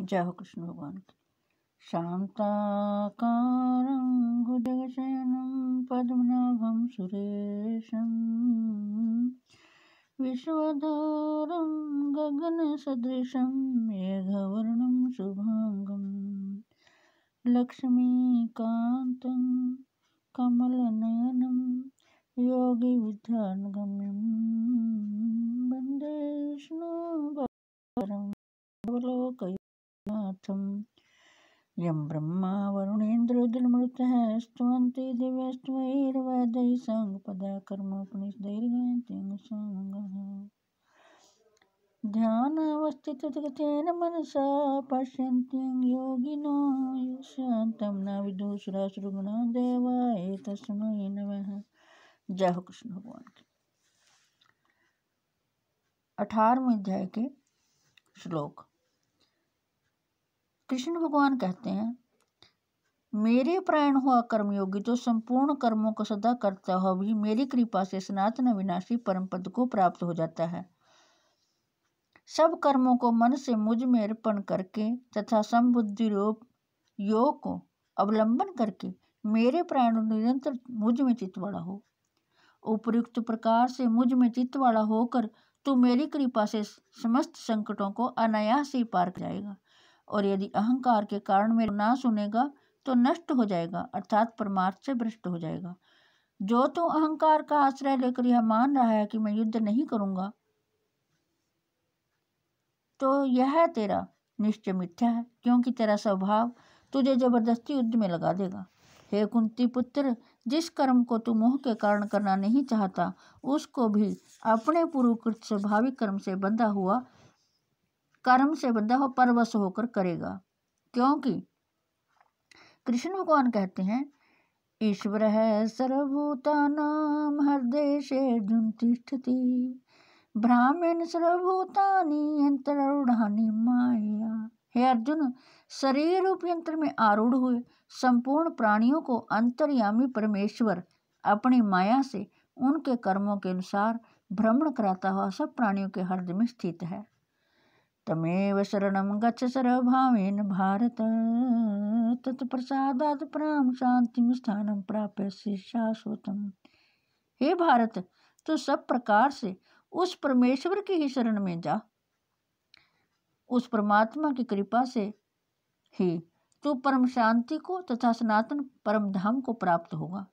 जय हो कृष्ण भगवान की शान्ताकारं भुजगशयनं पद्मनाभं सुरेशं विश्वधरं गगनसदृशं मेघवर्णं शुभाङ्गं लक्ष्मीकान्तं कमलनयनं योगिविध्यानगम्यं वन्दे विष्णुपरं लोकय यम ब्रह्मा वरुणेन्द्र दुर्मृत है दिव्य संग वरुणेन्द्ररुद्रमृतः स्तुवन्ति दिव्यस्त्वैर्वदैः साङ्गपदाकर्मोपनिषदैर्गान्त्यङ्गसाङ्गः ध्यानावस्थितगतेन मनसा पश्यन्त्यं योगिनो शान्तं न विदुसुरासुरगुणा देवाय तस्मै नमः जय हो कृष्ण भगवान की अठारहवें अध्याय के श्लोक कृष्ण भगवान कहते हैं मेरे प्राण हुआ कर्मयोगी जो संपूर्ण कर्मों को सदा करता हो भी मेरी कृपा से सनातन अविनाशी परम पद को प्राप्त हो जाता है सब कर्मों को मन से मुझ में अर्पण करके तथा समबुद्धि रूप योग को अवलंबन करके मेरे प्राण निरंतर मुझ में चित्त वाला हो उपयुक्त प्रकार से मुझ में चित्त वाला होकर तू मेरी कृपा से समस्त संकटों को अनायास ही पार जाएगा और यदि अहंकार के कारण मेरी ना सुनेगा तो नष्ट हो जाएगा अर्थात परमार्थ से भ्रष्ट हो जाएगा जो तो अहंकार का आश्रय लेकर यह मान रहा है कि मैं युद्ध नहीं करूंगा तो यह तेरा निश्चय मिथ्या है क्योंकि तेरा स्वभाव तुझे जबरदस्ती युद्ध में लगा देगा हे कुंती पुत्र जिस कर्म को तू मोह के कारण करना नहीं चाहता उसको भी अपने पूर्वकृत स्वाभाविक कर्म से बंधा हुआ कर्म से बंधा हो परवश होकर करेगा क्योंकि कृष्ण भगवान कहते हैं ईश्वर है नाम हर देशे तिष्ठति ब्राह्मण सर्वभूतानी अंतरूढ़ानी माया हे अर्जुन शरीर रूप यंत्र में आरूढ़ हुए संपूर्ण प्राणियों को अंतर्यामी परमेश्वर अपनी माया से उनके कर्मों के अनुसार भ्रमण कराता हुआ सब प्राणियों के हृदय में स्थित है तमेव शरण गच्छ सर्वभावेन भारत तत्प्रसादात् प्रां शांतिम स्थानं प्राप्यसि शाश्वतम हे भारत तो सब प्रकार से उस परमेश्वर की ही शरण में जा उस परमात्मा की कृपा से ही तू परम शांति को तथा सनातन परम धाम को प्राप्त होगा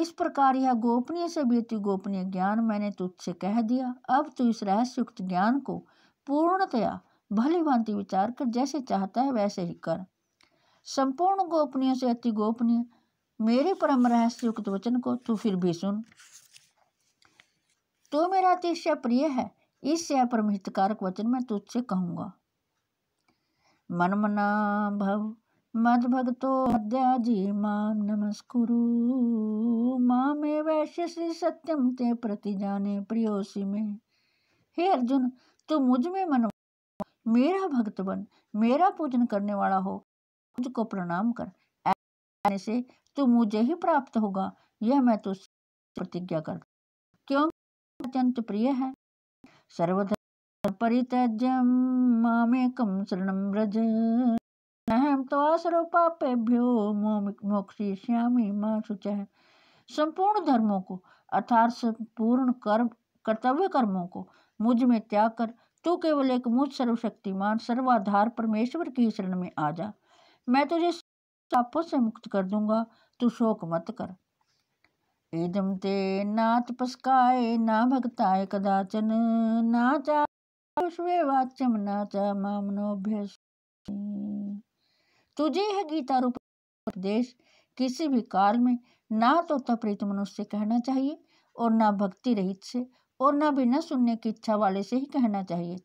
इस प्रकार यह गोपनीय से बीती गोपनीय ज्ञान मैंने तुझसे कह दिया अब तू इस रहस्युक्त ज्ञान को पूर्णतया भली भांति विचार कर जैसे चाहता है वैसे ही कर संपूर्ण गोपनीय से अति गोपनीय मेरे परम रहस्युक्त वचन को तू फिर भी सुन तो मेरा अतिशय प्रिय है इससे अपरम हितकारक वचन मैं तुझसे कहूंगा मनमना भव मद्भक्तो मद्याजी मां नमस्कुरु मां वैश्य श्री सत्यम ते प्रति जाने प्रियोसी में हे अर्जुन तू मुझ में मन मेरा भक्त बन मेरा पूजन करने वाला हो मुझको प्रणाम कर ऐसे से तू मुझे ही प्राप्त होगा यह मैं तो प्रतिज्ञा कर क्यों अत्यंत प्रिय है सर्वधर्म परित्यज्य मामेकम शरणं व्रज अहम त्वासरो तो मोक्षी श्यामी माँ शुच है संपूर्ण धर्मों को अर्थात संपूर्ण कर्म कर्तव्य कर्मों को मुझ में त्याग कर तू केवल एक मुझ सर्वशक्तिमान सर्वाधार परमेश्वर की शरण में आ जा मैं तुझे सापों से मुक्त कर दूंगा तू शोक मत कर इदम ते ना तपस्काय ना भक्ताय कदाचन ना चा वाच्यम ना चा मामनोभ्य तुझे है गीता रूप उपदेश किसी भी काल में ना तो तपरीत मनुष्य कहना चाहिए और ना भक्ति रहित से और ना बिना सुनने की इच्छा वाले से ही कहना चाहिए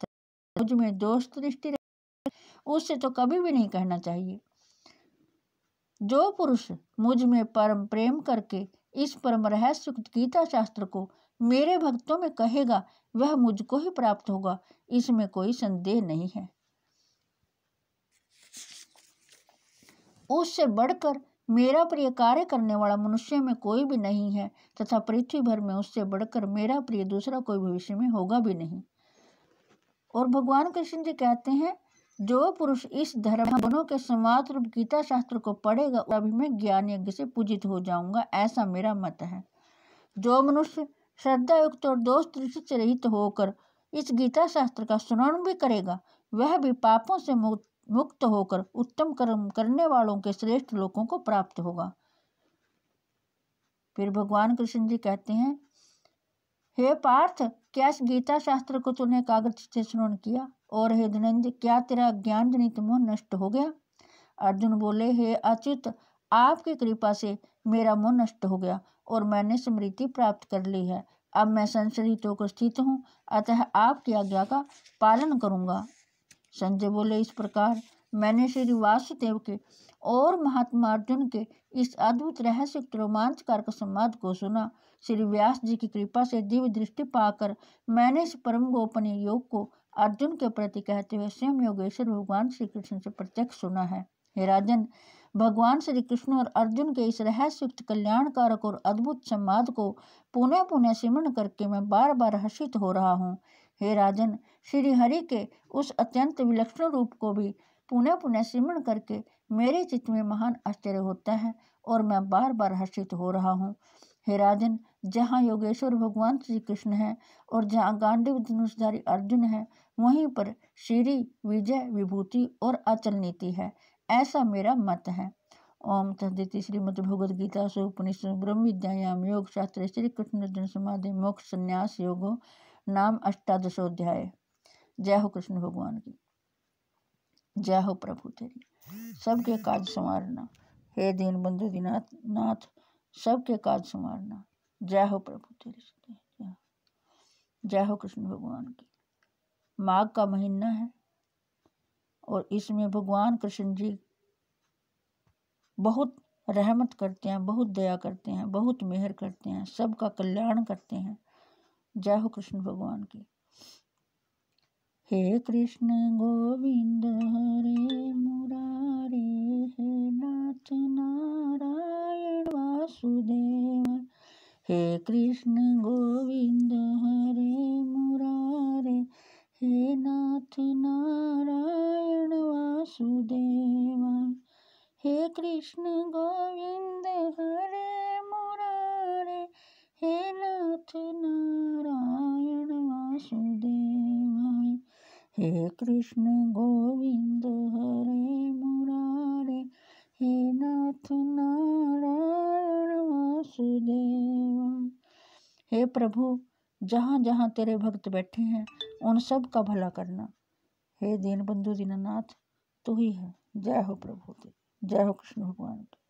मुझ में दोस्त दृष्टि उससे तो कभी भी नहीं कहना चाहिए जो पुरुष मुझ में परम प्रेम करके इस परम रहस्य गीता शास्त्र को मेरे भक्तों में कहेगा वह मुझको ही प्राप्त होगा इसमें कोई संदेह नहीं है उससे बढ़कर मेरा प्रिय कार्य करने वाला मनुष्य में कोई भी नहीं है तथा पृथ्वी भर में उससे बढ़कर मेरा प्रिय दूसरा कोई भविष्य में होगा भी नहीं और भगवान कृष्ण जी कहते हैं जो पुरुष इस धर्म बनों के समात रूप गीता शास्त्र को पढ़ेगा अभी मैं ज्ञान यज्ञ से पूजित हो जाऊंगा ऐसा मेरा मत है जो मनुष्य श्रद्धा युक्त और दोष दृष्टि से रहित होकर इस गीता शास्त्र का स्मरण भी करेगा वह भी पापों से मुक्त मुक्त होकर उत्तम कर्म करने वालों के श्रेष्ठ लोगों को प्राप्त होगा फिर भगवान कृष्ण जी कहते हैं हे पार्थ क्या गीता शास्त्र को तूने कागज से श्रवण किया और हे धनंजय क्या तेरा ज्ञान जनित मोह नष्ट हो गया अर्जुन बोले हे अच्युत आपकी कृपा से मेरा मोह नष्ट हो गया और मैंने स्मृति प्राप्त कर ली है अब मैं संसरित होकर स्थित हूँ अतः आपकी आज्ञा का पालन करूंगा संजय बोले इस प्रकार मैंने श्री वासुदेव के और महात्मा अर्जुन के इस अद्भुत रहस्य रोमांचकारक संवाद को सुना श्री व्यास जी की कृपा से दिव्य दृष्टि पाकर मैंने इस परम गोपनीय योग को अर्जुन के प्रति कहते हुए स्वयं योगेश्वर भगवान श्री कृष्ण से प्रत्यक्ष सुना है हे राजन भगवान श्री कृष्ण और अर्जुन के इस रहस्युक्त कल्याणकारक और अद्भुत संवाद को पुनः पुनः सिमरण करके मैं बार बार हर्षित हो रहा हूँ हे राजन श्रीहरि के उस अत्यंत विलक्षण रूप को भी पुनः पुनः सिमरण करके मेरे चित्त में महान आश्चर्य होता है और मैं बार बार हर्षित हो रहा हूँ हे राजन जहाँ योगेश्वर भगवान श्री कृष्ण हैं और जहाँ गांडीव धनुषधारी अर्जुन है वहीं पर श्री विजय विभूति और अचल नीति है ऐसा मेरा मत है ओम तदिति तद्दिति गीता से उपनिषद ब्रह्म विद्यायाम योग शास्त्र श्री कृष्ण अर्जुन समाधि मोक्ष संन्यास योगो नाम अष्टादशोध्याय जय हो कृष्ण भगवान की जय हो प्रभु तेरी सबके काज संवारना हे दीन बंधु दीनाथ नाथ सबके काज संवारना जय हो प्रभु तेरी जय हो कृष्ण भगवान की माघ का महीना है और इसमें भगवान कृष्ण जी बहुत रहमत करते हैं बहुत दया करते हैं बहुत मेहर करते हैं सबका कल्याण करते हैं जय हो कृष्ण भगवान की हे कृष्ण गोविंद हरे मुरारी हे नाथ नारायण वासुदेव हे कृष्ण गोविंद हरे मुरारे हे नाथ नारायण वासुदेव हे कृष्ण गोविंद हरे मुरारे हे कृष्ण गोविंद हरे मुरारे हे नाथ नारायण वासुदेव हे प्रभु जहाँ जहाँ तेरे भक्त बैठे हैं उन सब का भला करना हे दीनबंधु दीनानाथ तू ही है जय हो प्रभु जय हो कृष्ण भगवान की